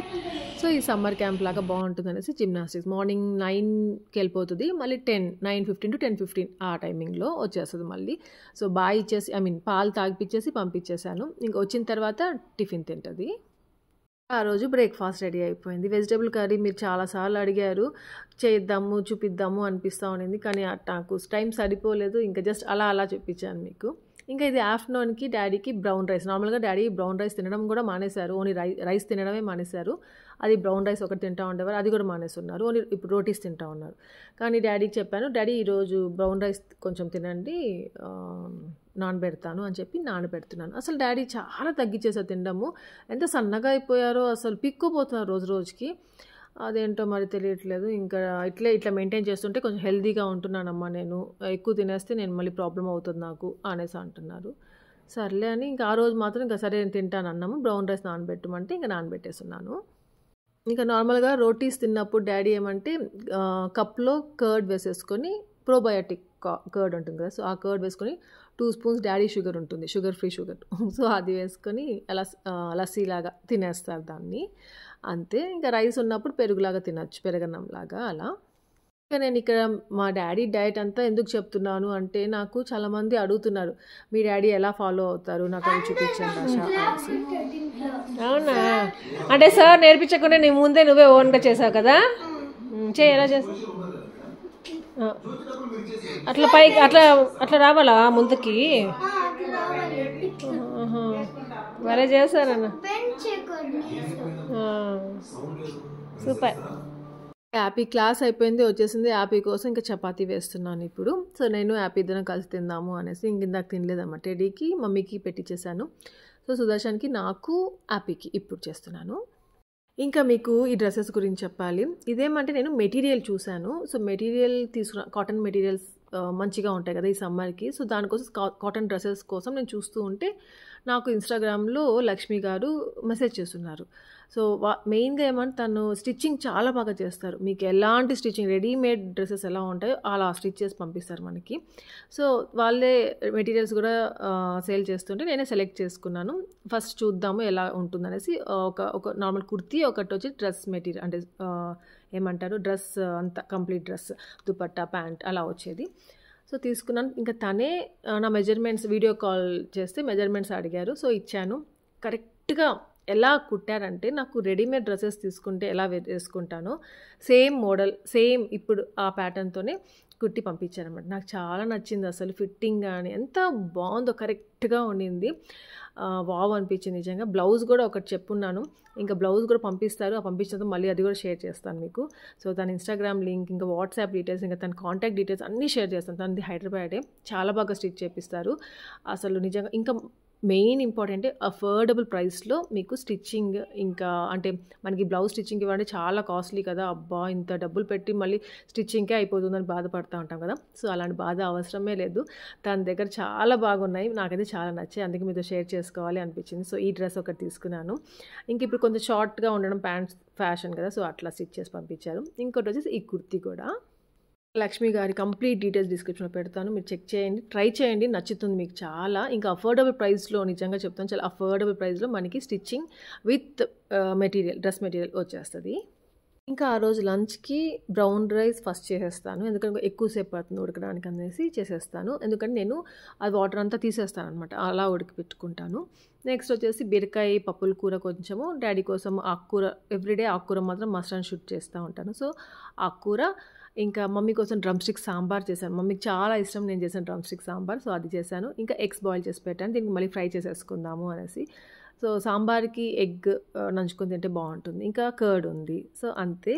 సో ఈ సమ్మర్ క్యాంప్ లాగా బాగుంటుంది అనేసి జిమ్నాస్టిక్స్ మార్నింగ్ నైన్కి వెళ్ళిపోతుంది మళ్ళీ ten nine fifteen to ten fifteen ఆ టైమింగ్లో వచ్చేస్తుంది మళ్ళీ సో బాయ్ ఇచ్చేసి ఐ మీన్ పాలు తాగిపించేసి పంపించేశాను ఇంకా వచ్చిన తర్వాత టిఫిన్ తింటుంది ఆ రోజు బ్రేక్ఫాస్ట్ రెడీ అయిపోయింది వెజిటేబుల్ కర్రీ మీరు చాలాసార్లు అడిగారు చేద్దాము చూపిద్దాము అనిపిస్తూ ఉండింది కానీ నాకు టైం సరిపోలేదు ఇంకా జస్ట్ అలా అలా చూపించాను మీకు ఇంకా ఇది ఆఫ్టర్నూన్కి డాడీకి బ్రౌన్ రైస్ నార్మల్గా డాడీ బ్రౌన్ రైస్ తినడం కూడా మానేశారు ఓన్లీ రై రైస్ తినడమే మానేశారు అది బ్రౌన్ రైస్ ఒకటి తింటూ ఉండేవారు అది కూడా మానేస్తున్నారు ఓన్లీ ఇప్పుడు రోటీస్ తింటూ ఉన్నారు కానీ డాడీకి చెప్పాను డాడీ ఈరోజు బ్రౌన్ రైస్ కొంచెం తినండి నానబెడతాను అని చెప్పి నానబెడుతున్నాను అసలు డాడీ చాలా తగ్గించేసారు తినడము ఎంత సన్నగా అయిపోయారో అసలు పిక్కుపోతున్నారు రోజు రోజుకి అదేంటో మరి తెలియట్లేదు ఇంకా ఇట్లే ఇట్లా మెయింటైన్ చేస్తుంటే కొంచెం హెల్దీగా ఉంటున్నానమ్మా నేను ఎక్కువ తినేస్తే నేను మళ్ళీ ప్రాబ్లం అవుతుంది నాకు అనేసి అంటున్నారు సర్లే అని ఇంకా ఆ రోజు మాత్రం ఇంకా సరే నేను తింటాను అన్నాము బ్రౌన్ రైస్ నానబెట్టమంటే ఇంకా నానబెట్టేస్తున్నాను ఇంకా నార్మల్గా రోటీస్ తిన్నప్పుడు డాడీ ఏమంటే కప్లో కర్డ్ వేసేసుకొని ప్రోబయోటిక్ కర్డ్ ఉంటుంది కదా సో ఆ కర్డ్ వేసుకొని టూ స్పూన్స్ డాడీ షుగర్ ఉంటుంది షుగర్ ఫ్రీ షుగర్ సో అది వేసుకొని అలా లస్సీలాగా తినేస్తారు దాన్ని అంతే ఇంకా రైస్ ఉన్నప్పుడు పెరుగులాగా తినచ్చు లాగా అలా ఇంకా నేను ఇక్కడ మా డాడీ డైట్ అంతా ఎందుకు చెప్తున్నాను అంటే నాకు చాలామంది అడుగుతున్నారు మీ డాడీ ఎలా ఫాలో అవుతారు నాకు అవి చూపించండి అవునా అంటే సార్ నేర్పించకుండా నీ ముందే నువ్వే ఓన్గా చేసావు కదా చేయ ఎలా చేసావు అట్లా పైకి అట్లా అట్లా రావాలా ముందుకి మరే చేశారన్న సూపర్ యాపీ క్లాస్ అయిపోయింది వచ్చేసింది యాపీ కోసం ఇంకా చపాతీ వేస్తున్నాను ఇప్పుడు సో నేను యాపీ ఇద్దరం కలిసి తిందాము అనేసి ఇందాక తినలేదమ్మా టెడీకి మమ్మీకి పెట్టించేశాను సో సుదర్శన్కి నాకు యాపీకి ఇప్పుడు చేస్తున్నాను ఇంకా మీకు ఈ డ్రెస్సెస్ గురించి చెప్పాలి ఇదేమంటే నేను మెటీరియల్ చూశాను సో మెటీరియల్ తీసుకున్న కాటన్ మెటీరియల్స్ మంచిగా ఉంటాయి కదా ఈ సమ్మర్కి సో దానికోసం కాటన్ డ్రెస్సెస్ కోసం నేను చూస్తూ ఉంటే నాకు ఇన్స్టాగ్రామ్లో లక్ష్మి గారు మెసేజ్ చేస్తున్నారు సో మెయిన్గా ఏమంటే తను స్టిచ్చింగ్ చాలా బాగా చేస్తారు మీకు ఎలాంటి స్టిచ్చింగ్ రెడీమేడ్ డ్రెస్సెస్ ఎలా ఉంటాయో అలా స్టిచ్ చేసి పంపిస్తారు మనకి సో వాళ్ళే మెటీరియల్స్ కూడా సేల్ చేస్తుంటే నేనే సెలెక్ట్ చేసుకున్నాను ఫస్ట్ చూద్దాము ఎలా ఉంటుందనేసి ఒక ఒక నార్మల్ కుర్తీ ఒకటి వచ్చి డ్రెస్ మెటీరియల్ అంటే ఏమంటారు డ్రెస్ అంత కంప్లీట్ డ్రెస్ దుపట్టా ప్యాంట్ అలా వచ్చేది సో తీసుకున్నాను ఇంకా తనే నా మెజర్మెంట్స్ వీడియో కాల్ చేస్తే మెజర్మెంట్స్ అడిగారు సో ఇచ్చాను కరెక్ట్గా ఎలా కుట్టారంటే నాకు రెడీమేడ్ డ్రెస్సెస్ తీసుకుంటే ఎలా వేసుకుంటానో సేమ్ మోడల్ సేమ్ ఇప్పుడు ఆ ప్యాటర్న్తోనే కుట్టి పంపించారనమాట నాకు చాలా నచ్చింది అసలు ఫిట్టింగ్ కానీ ఎంత బాగుందో కరెక్ట్గా ఉండింది వావ్ అనిపించింది నిజంగా బ్లౌజ్ కూడా ఒకటి చెప్పున్నాను ఇంకా బ్లౌజ్ కూడా పంపిస్తారు ఆ తర్వాత మళ్ళీ అది కూడా షేర్ చేస్తాను మీకు సో తన ఇన్స్టాగ్రామ్ లింక్ ఇంకా వాట్సాప్ డీటెయిల్స్ ఇంకా తన కాంటాక్ట్ డీటెయిల్స్ అన్నీ షేర్ చేస్తాను తనది హైదరాబాదే చాలా బాగా స్టిచ్ చేపిస్తారు అసలు నిజంగా ఇంకా మెయిన్ ఇంపార్టెంట్ అఫోర్డబుల్ ప్రైస్లో మీకు స్టిచ్చింగ్ ఇంకా అంటే మనకి బ్లౌజ్ స్టిచ్చింగ్ ఇవ్వండి చాలా కాస్ట్లీ కదా అబ్బా ఇంత డబ్బులు పెట్టి మళ్ళీ స్టిచ్చింగ్కే అయిపోతుందని బాధపడుతూ ఉంటాం కదా సో అలాంటి బాధ అవసరమే లేదు దాని దగ్గర చాలా బాగున్నాయి నాకైతే చాలా నచ్చాయి అందుకే మీతో షేర్ చేసుకోవాలి అనిపించింది సో ఈ డ్రెస్ ఒకటి తీసుకున్నాను ఇంక ఇప్పుడు కొంచెం షార్ట్గా ఉండడం ప్యాంట్స్ ఫ్యాషన్ కదా సో అట్లా స్టిచ్ చేసి పంపించారు ఇంకోటి వచ్చేసి ఈ కుర్తి కూడా లక్ష్మి గారి కంప్లీట్ డీటెయిల్స్ డిస్క్రిప్షన్లో పెడతాను మీరు చెక్ చేయండి ట్రై చేయండి నచ్చుతుంది మీకు చాలా ఇంకా అఫోర్డబుల్ ప్రైస్లో నిజంగా చెప్తాను చాలా అఫోర్డబుల్ ప్రైస్లో మనకి stitching with material dress material వచ్చేస్తుంది ఇంకా ఆ రోజు లంచ్కి బ్రౌన్ రైస్ ఫస్ట్ చేసేస్తాను ఎందుకంటే ఎక్కువసేపు పడుతుంది ఉడకడానికి అనేసి చేసేస్తాను ఎందుకంటే నేను అది వాటర్ అంతా తీసేస్తాను అనమాట అలా పెట్టుకుంటాను నెక్స్ట్ వచ్చేసి బీరకాయ పప్పుల కూర కొంచెము డాడీ కోసం ఆకుకూర ఎవ్రీడే ఆకుకూర మాత్రం మస్ట్ అండ్ షూట్ చేస్తూ ఉంటాను సో ఆకుకూర ఇంకా మమ్మీ కోసం డ్రమ్ స్టిక్ సాంబార్ చేశాను మమ్మీకి చాలా ఇష్టం నేను చేశాను డ్రమ్ స్టిక్ సాంబార్ సో అది చేశాను ఇంకా ఎగ్స్ బాయిల్ చేసి పెట్టాను దీనికి మళ్ళీ ఫ్రై చేసేసుకుందాము అనేసి సో సాంబార్కి ఎగ్ నంచుకొని తింటే బాగుంటుంది ఇంకా కర్డ్ ఉంది సో అంతే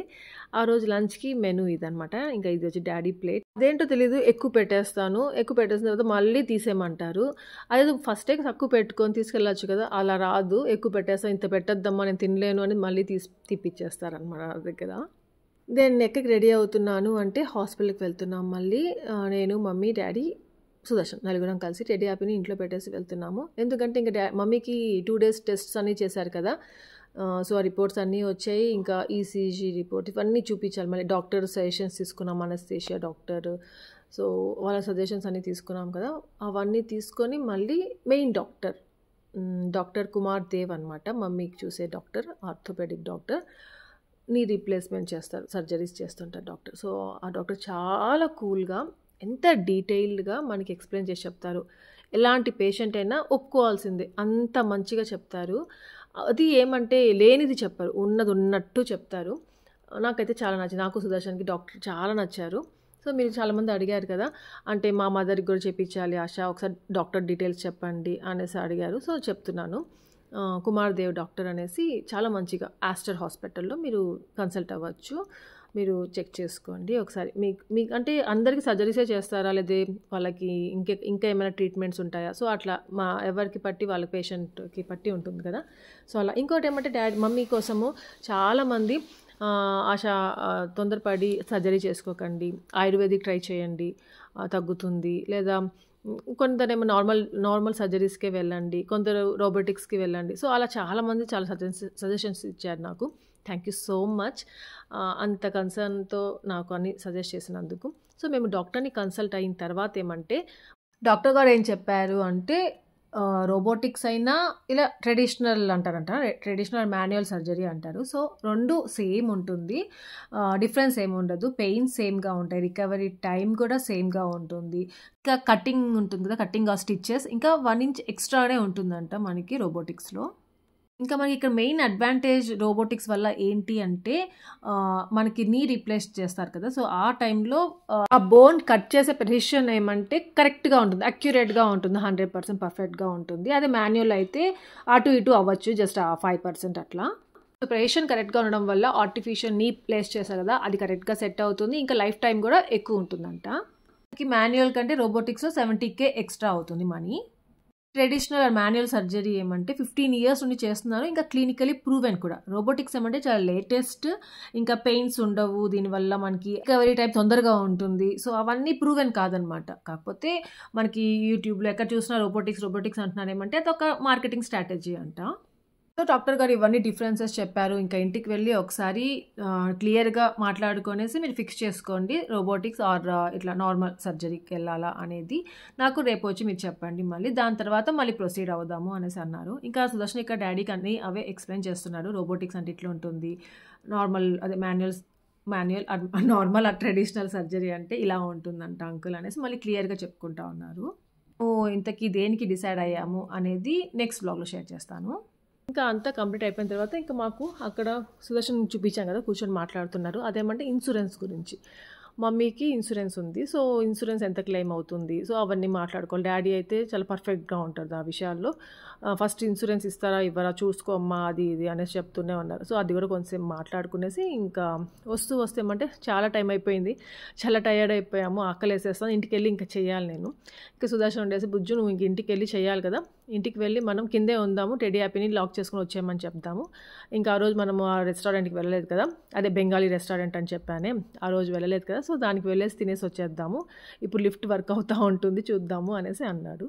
ఆ రోజు లంచ్కి మెనూ ఇదనమాట ఇంకా ఇది వచ్చి డాడీ ప్లేట్ అదేంటో తెలియదు ఎక్కువ పెట్టేస్తాను ఎక్కువ పెట్టేసిన తర్వాత మళ్ళీ తీసేయమంటారు అదే ఫస్టే తక్కువ పెట్టుకొని తీసుకెళ్ళచ్చు కదా అలా రాదు ఎక్కువ పెట్టేస్తాను ఇంత పెట్టద్దమ్మా నేను తినలేను అని మళ్ళీ తీసి తిప్పించేస్తారనమాట దగ్గర దెన్ ఎక్కడికి రెడీ అవుతున్నాను అంటే హాస్పిటల్కి వెళ్తున్నాం మళ్ళీ నేను మమ్మీ డాడీ సుదర్శన్ నలుగురం కలిసి రెడీ అయిపోయి ఇంట్లో పెట్టేసి వెళ్తున్నాము ఎందుకంటే ఇంకా డా మమ్మీకి టూ డేస్ టెస్ట్స్ అన్నీ చేశారు కదా సో ఆ రిపోర్ట్స్ అన్నీ వచ్చాయి ఇంకా ఈసీజీ e రిపోర్ట్ ఇవన్నీ చూపించాలి మళ్ళీ డాక్టర్ సజెషన్స్ తీసుకున్నాం అనస్థేషియా డాక్టర్ సో వాళ్ళ సజెషన్స్ అన్నీ తీసుకున్నాం కదా అవన్నీ తీసుకొని మళ్ళీ main doctor doctor Kumar Dev అనమాట మమ్మీకి చూసే doctor orthopaedic doctor knee replacement చేస్తారు సర్జరీస్ చేస్తుంటారు డాక్టర్ సో ఆ డాక్టర్ చాలా కూల్గా ఎంత డీటెయిల్డ్గా మనకి ఎక్స్ప్లెయిన్ చేసి చెప్తారు ఎలాంటి పేషెంట్ అయినా ఒప్పుకోవాల్సిందే అంత మంచిగా చెప్తారు అది ఏమంటే లేనిది చెప్పరు ఉన్నది ఉన్నట్టు చెప్తారు నాకైతే చాలా నచ్చింది నాకు సుదర్శన్కి డాక్టర్ చాలా నచ్చారు సో మీరు చాలామంది అడిగారు కదా అంటే మా మదర్కి కూడా చెప్పించాలి ఆశ ఒకసారి డాక్టర్ డీటెయిల్స్ చెప్పండి అనేసి అడిగారు సో చెప్తున్నాను కుమార్ దేవ్ డాక్టర్ అనేసి చాలా మంచిగా ఆస్టర్ హాస్పిటల్లో మీరు కన్సల్ట్ అవ్వచ్చు మీరు చెక్ చేసుకోండి ఒకసారి మీకు మీకు అంటే అందరికీ సర్జరీసే చేస్తారా లేదా వాళ్ళకి ఇంకే ఇంకా ఏమైనా ట్రీట్మెంట్స్ ఉంటాయా సో అట్లా మా ఎవరికి పట్టి వాళ్ళ పేషెంట్కి పట్టి ఉంటుంది కదా సో అలా ఇంకోటి ఏమంటే డాడీ మమ్మీ కోసము చాలామంది ఆశ తొందరపడి సర్జరీ చేసుకోకండి ఆయుర్వేదిక్ ట్రై చేయండి తగ్గుతుంది లేదా కొందరేమో నార్మల్ నార్మల్ సర్జరీస్కే వెళ్ళండి కొందరు రోబోటిక్స్కి వెళ్ళండి సో అలా చాలామంది చాలా సజెషన్స్ సజెషన్స్ ఇచ్చారు నాకు థ్యాంక్ యూ సో మచ్ అంత కన్సర్న్తో నాకు అని సజెస్ట్ చేసినందుకు సో మేము డాక్టర్ని కన్సల్ట్ అయిన తర్వాత ఏమంటే డాక్టర్ గారు ఏం చెప్పారు అంటే రోబోటిక్స్ అయినా ఇలా ట్రెడిషనల్ అంటారంట ట్రెడిషనల్ మాన్యువల్ సర్జరీ అంటారు సో రెండు సేమ్ ఉంటుంది డిఫరెన్స్ ఏమి ఉండదు పెయిన్ సేమ్గా ఉంటాయి రికవరీ టైం కూడా సేమ్గా ఉంటుంది ఇంకా కటింగ్ ఉంటుంది కదా కటింగ్ ఆ స్టిచ్చెస్ ఇంకా వన్ ఇంచ్ ఎక్స్ట్రానే ఉంటుందంట మనకి రోబోటిక్స్లో ఇంకా మనకి ఇక్కడ మెయిన్ అడ్వాంటేజ్ రోబోటిక్స్ వల్ల ఏంటి అంటే మనకి నీ రీప్లేస్ చేస్తారు కదా సో ఆ టైంలో ఆ బోన్ కట్ చేసే ప్రెసిషన్ ఏమంటే కరెక్ట్గా ఉంటుంది అక్యురేట్గా ఉంటుంది హండ్రెడ్ పర్సెంట్ పర్ఫెక్ట్గా ఉంటుంది అదే మాన్యువల్ అయితే అటు ఇటు అవ్వచ్చు జస్ట్ ఫైవ్ పర్సెంట్ అట్లా సో ప్రెసిషన్ కరెక్ట్గా ఉండడం వల్ల ఆర్టిఫిషియల్ నీ ప్లేస్ చేస్తారు కదా అది కరెక్ట్గా సెట్ అవుతుంది ఇంకా లైఫ్ టైం కూడా ఎక్కువ ఉంటుందంట మనకి మాన్యువల్ కంటే రోబోటిక్స్లో సెవెంటీ కే ఎక్స్ట్రా అవుతుంది money traditional and manual surgery ఏమంటే ఫిఫ్టీన్ ఇయర్స్ నుండి చేస్తున్నారు ఇంకా క్లినికలీ ప్రూవెన్ కూడా రోబోటిక్స్ ఏమంటే చాలా లేటెస్ట్ ఇంకా పెయిన్స్ ఉండవు దీనివల్ల మనకి రికవరీ టైప్ తొందరగా ఉంటుంది సో అవన్నీ ప్రూవెన్ కాదనమాట కాకపోతే మనకి యూట్యూబ్లో ఎక్కడ చూసినా రోబోటిక్స్ రోబోటిక్స్ అంటున్నారు ఏమంటే అదొక మార్కెటింగ్ స్ట్రాటజీ అంట సో డాక్టర్ గారు ఇవన్నీ డిఫరెన్సెస్ చెప్పారు ఇంకా ఇంటికి వెళ్ళి ఒకసారి క్లియర్గా మాట్లాడుకునేసి మీరు ఫిక్స్ చేసుకోండి రోబోటిక్స్ ఆర్ ఇట్లా నార్మల్ సర్జరీకి వెళ్ళాలా అనేది నాకు రేపు వచ్చి మీరు చెప్పండి మళ్ళీ దాని తర్వాత మళ్ళీ ప్రొసీడ్ అవుదాము అనేసి అన్నారు ఇంకా సుదర్శన్ ఇక్కడ డాడీకి అన్ని అవే ఎక్స్ప్లెయిన్ చేస్తున్నాడు రోబోటిక్స్ అంటే ఇట్లా ఉంటుంది నార్మల్ అదే manuals manual normal traditional surgery అంటే ఇలా ఉంటుందంట అంకుల్ అనేసి మళ్ళీ క్లియర్గా చెప్పుకుంటా ఉన్నారు ఓ ఇంతకీ దేనికి డిసైడ్ అయ్యాము అనేది నెక్స్ట్ బ్లాగ్లో షేర్ చేస్తాను ఇంకా అంతా కంప్లీట్ అయిపోయిన తర్వాత ఇంకా మాకు అక్కడ సుదర్శన్ చూపించాం కదా కూర్చొని మాట్లాడుతున్నారు అదేమంటే ఇన్సూరెన్స్ గురించి మమ్మీకి ఇన్సూరెన్స్ ఉంది సో ఇన్సూరెన్స్ ఎంత క్లెయిమ్ అవుతుంది సో అవన్నీ మాట్లాడుకోవాలి డాడీ అయితే చాలా పర్ఫెక్ట్గా ఉంటుంది ఆ విషయాల్లో ఫస్ట్ ఇన్సూరెన్స్ ఇస్తారా ఇవ్వరా చూసుకోమ్మా అది ఇది అనేసి చెప్తూనే ఉన్నారు సో అది కూడా కొంచెం మాట్లాడుకునేసి ఇంకా వస్తూ వస్తేమంటే చాలా టైం అయిపోయింది చాలా టైర్డ్ అయిపోయాము ఆకలి వేసేస్తాను ఇంటికి వెళ్ళి ఇంకా చేయాలి నేను ఇంకా సుదర్శన్ ఉండేసి బుజ్జు నువ్వు ఇంక ఇంటికి వెళ్ళి చేయాలి కదా ఇంటికి వెళ్ళి మనం కిందే ఉందాము టెడీ యాపీని లాక్ చేసుకుని వచ్చేయమని చెప్తాము ఇంకా ఆ రోజు మనము ఆ రెస్టారెంట్కి వెళ్ళలేదు కదా అదే బెంగాలీ రెస్టారెంట్ అని చెప్పానే ఆ రోజు వెళ్ళలేదు కదా సో దానికి వెళ్ళేసి తినేసి వచ్చేద్దాము ఇప్పుడు లిఫ్ట్ వర్క్ అవుతూ ఉంటుంది చూద్దాము అనేసి అన్నాడు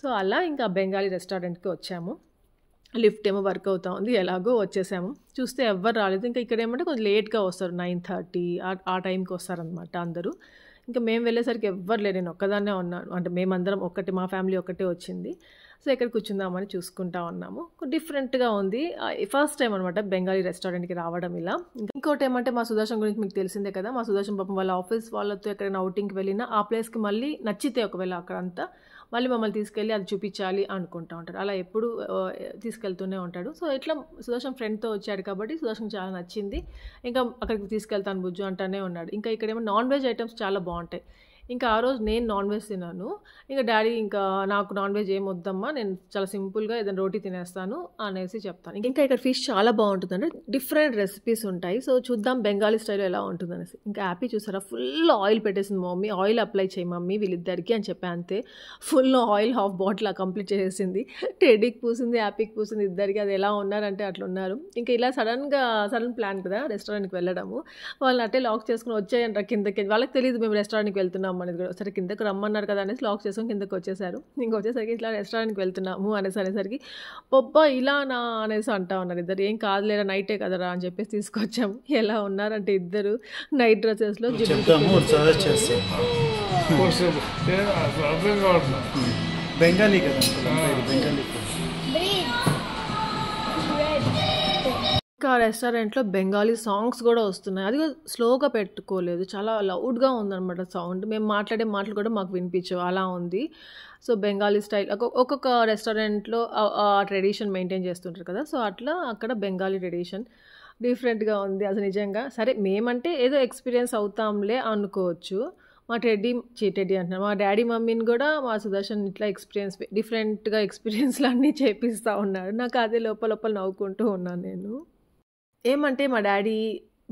సో అలా ఇంకా బెంగాలీ రెస్టారెంట్కి వచ్చాము లిఫ్ట్ ఏమో వర్క్ అవుతూ ఉంది ఎలాగో వచ్చేసాము చూస్తే ఎవ్వరు రాలేదు ఇంకా ఇక్కడ ఏమంటే కొంచెం లేట్గా వస్తారు నైన్ థర్టీ ఆ టైంకి వస్తారనమాట అందరూ ఇంకా మేము వెళ్ళేసరికి ఎవ్వరు లేరు నేను ఒక్కదాన్నే ఉన్నాను అంటే మేమందరం ఒక్కటి మా ఫ్యామిలీ ఒక్కటే వచ్చింది సో ఇక్కడ కూర్చుందామని చూసుకుంటా ఉన్నాము డిఫరెంట్గా ఉంది ఫస్ట్ టైం అనమాట బెంగాలీ రెస్టారెంట్కి రావడం ఇలా ఇంకోటి ఏమంటే మా సుదర్శన్ గురించి మీకు తెలిసిందే కదా మా సుదర్శన్ పాపం వాళ్ళ ఆఫీస్ వాళ్ళతో ఎక్కడైనా అవుటింగ్కి వెళ్ళినా ఆ ప్లేస్కి మళ్ళీ నచ్చితే ఒకవేళ అక్కడంతా మళ్ళీ మమ్మల్ని తీసుకెళ్ళి అది చూపించాలి అనుకుంటా ఉంటాడు అలా ఎప్పుడు తీసుకెళ్తూనే ఉంటాడు సో ఇట్లా సుదర్శన్ ఫ్రెండ్తో వచ్చాడు కాబట్టి సుదర్శన్ చాలా నచ్చింది ఇంకా అక్కడికి తీసుకెళ్తాను బుజ్జు అంటానే ఉన్నాడు ఇంకా ఇక్కడేమో నాన్ వెజ్ ఐటమ్స్ చాలా బాగుంటాయి ఇంకా ఆ రోజు నేను నాన్ వెజ్ తిన్నాను ఇంకా డాడీ ఇంకా నాకు నాన్ వెజ్ ఏం వద్దమ్మా నేను చాలా సింపుల్గా ఏదైనా రోటీ తినేస్తాను అనేసి చెప్తాను ఇంకా ఇక్కడ ఫిష్ చాలా బాగుంటుందండి డిఫరెంట్ రెసిపీస్ ఉంటాయి సో చూద్దాం బెంగాలీ స్టైల్ ఎలా ఉంటుందనేసి ఇంకా హ్యాపీ చూసారా ఫుల్ ఆయిల్ పెట్టేసింది మమ్మీ ఆయిల్ అప్లై చేయి మమ్మీ వీళ్ళిద్దరికి అని చెప్పి అంతే full oil half bottle complete చేసేసింది టెడీకి పూసింది హ్యాపీకి పూసింది ఇద్దరికి అది ఎలా ఉన్నారంటే అట్లా ఉన్నారు ఇంకా ఇలా సడన్గా సడన్ ప్లాన్ కదా రెస్టారెంట్కి వెళ్ళడము వాళ్ళని అట్టే లాక్ చేసుకుని వచ్చేయండి కిందకి వాళ్ళకి తెలియదు మేము రెస్టారెంట్కి వెళ్తున్నాము రమ్మనేది కూడా సరే కిందకు రమ్మన్నారు కదా అనేసి లాక్ చేసుకొని కిందకు వచ్చేసారు ఇంకా వచ్చేసరికి ఇట్లా రెస్టారెంట్కి వెళ్తున్నాము అనేసి అనేసరికి బొబ్బా ఇలానా అనేసి అంటా ఉన్నారు ఇద్దరు ఏం కాదు కాదులేరా నైటే కదరా అని చెప్పేసి తీసుకొచ్చాము ఎలా ఉన్నారంటే ఇద్దరు నైట్ డ్రెస్సెస్లో బెంగాలీ కదా బెంగాలీ ఇంకా రెస్టారెంట్లో బెంగాలీ సాంగ్స్ కూడా వస్తున్నాయి అది స్లోగా పెట్టుకోలేదు చాలా లౌడ్గా ఉందన్నమాట సౌండ్ మేము మాట్లాడే మాటలు కూడా మాకు వినిపించవు అలా ఉంది సో బెంగాలీ స్టైల్ ఒక్కొక్క రెస్టారెంట్లో ఆ ట్రెడిషన్ మెయింటైన్ చేస్తుంటారు కదా సో అట్లా అక్కడ బెంగాలీ ట్రెడిషన్ డిఫరెంట్గా ఉంది అసలు నిజంగా సరే మేమంటే ఏదో ఎక్స్పీరియన్స్ అవుతాంలే అనుకోవచ్చు మా టెడ్డీ చీ టెడ్డీ అంటున్నారు మా డాడీ మమ్మీని కూడా మా సుదర్శన్ ఇట్లా ఎక్స్పీరియన్స్ డిఫరెంట్గా ఎక్స్పీరియన్స్లు అన్నీ చేపిస్తూ ఉన్నారు నాకు అదే లోపల లోపల నవ్వుకుంటూ ఉన్నాను నేను ఏమంటే మా డాడీ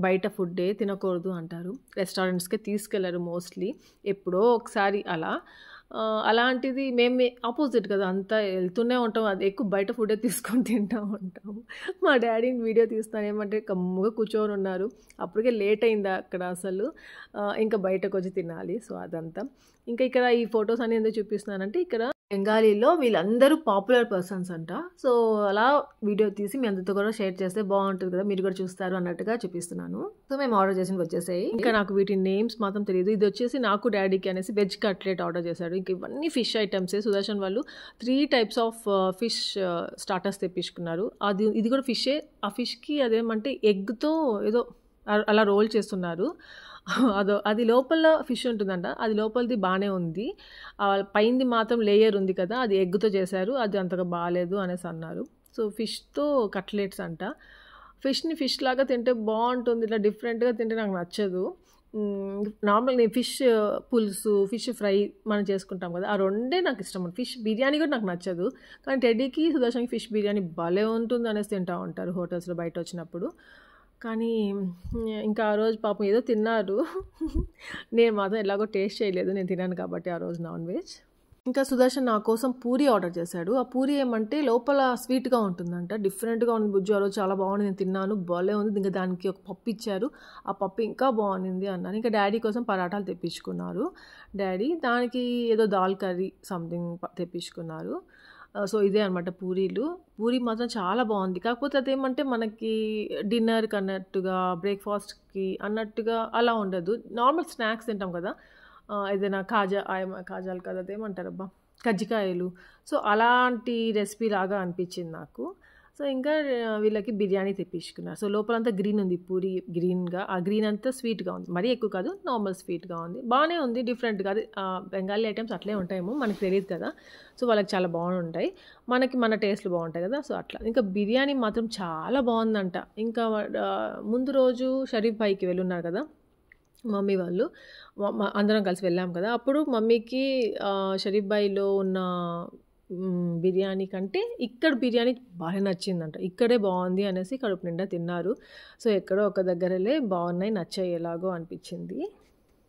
బయట ఫుడ్డే తినకూడదు అంటారు రెస్టారెంట్స్కే తీసుకెళ్లరు మోస్ట్లీ ఎప్పుడో ఒకసారి అలా అలాంటిది మేమే ఆపోజిట్ కదా అంతా వెళ్తూనే ఉంటాం అది ఎక్కువ బయట ఫుడ్డే తీసుకొని తింటూ ఉంటాము మా డాడీని వీడియో తీస్తాను ఏమంటే కమ్ముగా కూర్చొని ఉన్నారు అప్పటికే లేట్ అయింది అక్కడ అసలు ఇంకా బయటకు వచ్చి తినాలి సో అదంతా ఇంకా ఇక్కడ ఈ ఫొటోస్ అనేది ఎందుకు చూపిస్తున్నానంటే ఇక్కడ బెంగాలీలో వీళ్ళందరూ పాపులర్ పర్సన్స్ అంట సో అలా వీడియో తీసి మీ అందరితో కూడా షేర్ చేస్తే బాగుంటుంది కదా మీరు కూడా చూస్తారు అన్నట్టుగా చూపిస్తున్నాను సో మేము ఆర్డర్ చేసి వచ్చేసాయి ఇంకా నాకు వీటి నేమ్స్ మాత్రం తెలియదు ఇది వచ్చేసి నాకు డాడీకి అనేసి వెజ్ కట్లెట్ ఆర్డర్ చేశాడు ఇంక ఇవన్నీ ఫిష్ ఐటమ్సే సుదర్శన్ వాళ్ళు three types of fish starters తెప్పించుకున్నారు అది ఇది కూడా ఫిషే ఆ ఫిష్కి అదేమంటే ఎగ్తో ఏదో అలా రోల్ చేస్తున్నారు అదో అది లోపల ఫిష్ ఉంటుందంట అది లోపలిది బాగానే ఉంది పైంది మాత్రం లేయర్ ఉంది కదా అది ఎగ్గుతో చేశారు అది అంతగా బాగాలేదు అనేసి అన్నారు సో ఫిష్తో కట్లెట్స్ అంట ఫిష్ని ఫిష్ లాగా తింటే బాగుంటుంది ఇట్లా డిఫరెంట్గా తింటే నాకు నచ్చదు నార్మల్ నేను ఫిష్ పులుసు ఫిష్ ఫ్రై మనం చేసుకుంటాం కదా ఆ రెండే నాకు ఇష్టం ఫిష్ బిర్యానీ కూడా నాకు నచ్చదు కానీ టెడ్డీకి సుదర్శన్కి ఫిష్ బిర్యానీ భలే ఉంటుంది అనేసి తింటూ ఉంటారు హోటల్స్లో బయట వచ్చినప్పుడు కానీ ఇంకా ఆ రోజు పాపం ఏదో తిన్నారు నేను మాత్రం ఎలాగో టేస్ట్ చేయలేదు నేను తిన్నాను కాబట్టి ఆ రోజు నాన్ వెజ్ ఇంకా సుదర్శన్ నా కోసం పూరి ఆర్డర్ చేశాడు ఆ పూరి ఏమంటే లోపల స్వీట్గా ఉంటుందంట డిఫరెంట్గా ఉంది ఆ రోజు చాలా బాగుంది నేను తిన్నాను భలే ఉంది ఇంకా దానికి ఒక పప్పు ఇచ్చారు ఆ పప్పు ఇంకా బాగుంది అన్నాను ఇంకా డాడీ కోసం పరాటాలు తెప్పించుకున్నారు డాడీ దానికి ఏదో దాల్ కర్రీ సంథింగ్ తెప్పించుకున్నారు సో ఇదే అనమాట పూరీలు పూరీ మాత్రం చాలా బాగుంది కాకపోతే అదేమంటే మనకి డిన్నర్కి అన్నట్టుగా బ్రేక్ఫాస్ట్కి అన్నట్టుగా అలా ఉండదు నార్మల్ స్నాక్స్ తింటాం కదా ఏదైనా కాజా కాజాలు కదా అదేమంటారు అబ్బా కజ్జికాయలు సో అలాంటి రెసిపీ లాగా అనిపించింది నాకు సో ఇంకా వీళ్ళకి బిర్యానీ తెప్పించుకున్నారు సో లోపలంతా గ్రీన్ ఉంది పూరి గ్రీన్గా ఆ గ్రీన్ అంతా స్వీట్గా ఉంది మరీ ఎక్కువ కాదు నార్మల్ స్వీట్గా ఉంది బాగానే ఉంది డిఫరెంట్గా అది బెంగాలీ ఐటమ్స్ అట్లే ఉంటాయేమో మనకు తెలియదు కదా సో వాళ్ళకి చాలా బాగుంటాయి మనకి మన టేస్ట్లు బాగుంటాయి కదా సో అట్లా ఇంకా బిర్యానీ మాత్రం చాలా బాగుందంట ఇంకా ముందు రోజు షరీఫ్ భాయ్కి వెళ్ళున్నారు కదా మమ్మీ వాళ్ళు అందరం కలిసి వెళ్ళాం కదా అప్పుడు మమ్మీకి షరీఫ్ బాయ్లో ఉన్న బిర్యానీ కంటే ఇక్కడ బిర్యానీ బాగా నచ్చిందంట ఇక్కడే బాగుంది అనేసి కడుపు నిండా తిన్నారు సో ఎక్కడో ఒక దగ్గరలే బాగున్నాయి నచ్చాయి ఎలాగో అనిపించింది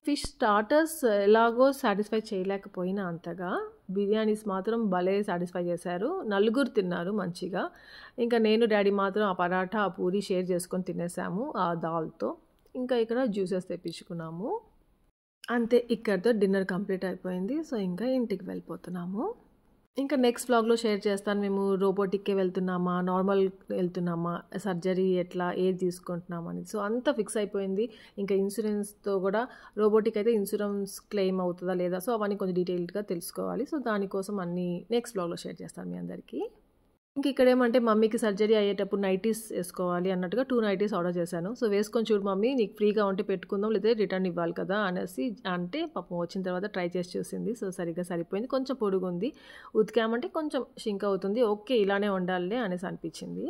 ఫిష్ స్టార్టర్స్ ఎలాగో సాటిస్ఫై చేయలేకపోయినా అంతగా బిర్యానీస్ మాత్రం భలే సాటిస్ఫై చేశారు నలుగురు తిన్నారు మంచిగా ఇంకా నేను డాడీ మాత్రం ఆ పరాఠా ఆ పూరి షేర్ చేసుకొని తినేసాము ఆ దాల్తో ఇంకా ఇక్కడ జ్యూసెస్ తెప్పించుకున్నాము అంతే ఇక్కడితో డిన్నర్ కంప్లీట్ అయిపోయింది సో ఇంకా ఇంటికి వెళ్ళిపోతున్నాము ఇంకా నెక్స్ట్ బ్లాగ్లో షేర్ చేస్తాను మేము రోబోటిక్కే వెళ్తున్నామా నార్మల్ వెళ్తున్నామా సర్జరీ ఎట్లా ఏది తీసుకుంటున్నామా అని సో అంతా ఫిక్స్ అయిపోయింది ఇంకా ఇన్సూరెన్స్తో కూడా రోబోటిక్ అయితే ఇన్సూరెన్స్ క్లెయిమ్ అవుతుందా లేదా సో అవన్నీ కొంచెం డీటెయిల్డ్గా తెలుసుకోవాలి సో దానికోసం అన్నీ నెక్స్ట్ బ్లాగ్లో షేర్ చేస్తాను మీ అందరికీ ఇంక ఇక్కడ ఏమంటే మమ్మీకి సర్జరీ అయ్యేటప్పుడు నైటీస్ వేసుకోవాలి అన్నట్టుగా టూ నైటీస్ ఆర్డర్ చేశాను సో వేసుకొని చూడు మమ్మీ నీకు ఫ్రీగా ఉంటే పెట్టుకుందాం లేదా రిటర్న్ ఇవ్వాలి కదా అనేసి అంటే పాపం వచ్చిన తర్వాత ట్రై చేసి చూసింది సో సరిగ్గా సరిపోయింది కొంచెం పొడుగుంది ఉతికామంటే కొంచెం షింక్ అవుతుంది ఓకే ఇలానే ఉండాలి అనేసి అనిపించింది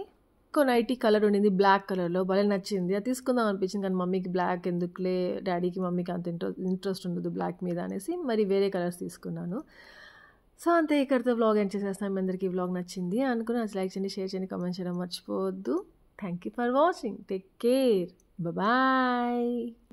ఇంకో నైటీ కలర్ ఉండింది బ్లాక్ కలర్లో భలే నచ్చింది అది తీసుకుందాం అనిపించింది కానీ మమ్మీకి బ్లాక్ ఎందుకులే డాడీకి మమ్మీకి అంత ఇంట్రెస్ట్ ఇంట్రెస్ట్ ఉండదు బ్లాక్ మీద అనేసి మరి వేరే కలర్స్ తీసుకున్నాను సో అంతే ఇక్కడితో వ్లాగ్ ఎండ్ చేసేస్తాం మీ అందరికీ వ్లాగ్ నచ్చింది అనుకుని నచ్చి లైక్ చేయండి షేర్ చేయండి కమెంట్ చేయడం మర్చిపోవద్దు thank you for watching take care bye